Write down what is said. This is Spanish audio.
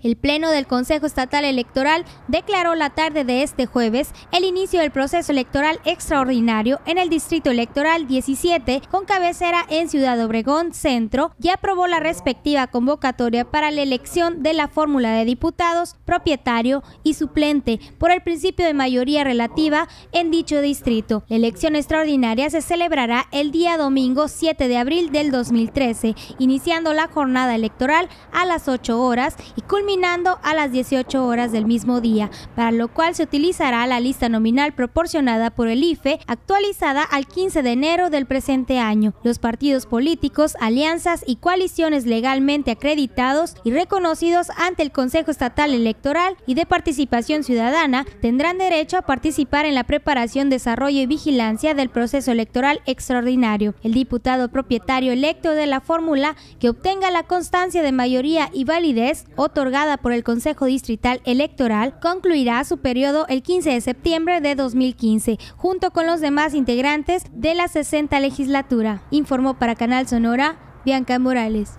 El Pleno del Consejo Estatal Electoral declaró la tarde de este jueves el inicio del proceso electoral extraordinario en el Distrito Electoral 17 con cabecera en Ciudad Obregón Centro y aprobó la respectiva convocatoria para la elección de la fórmula de diputados, propietario y suplente por el principio de mayoría relativa en dicho distrito. La elección extraordinaria se celebrará el día domingo 7 de abril del 2013, iniciando la jornada electoral a las 8 horas y culminando culminando a las 18 horas del mismo día, para lo cual se utilizará la lista nominal proporcionada por el IFE, actualizada al 15 de enero del presente año. Los partidos políticos, alianzas y coaliciones legalmente acreditados y reconocidos ante el Consejo Estatal Electoral y de Participación Ciudadana tendrán derecho a participar en la preparación, desarrollo y vigilancia del proceso electoral extraordinario. El diputado propietario electo de la fórmula que obtenga la constancia de mayoría y validez otorga por el Consejo Distrital Electoral, concluirá su periodo el 15 de septiembre de 2015, junto con los demás integrantes de la 60 legislatura, informó para Canal Sonora Bianca Morales.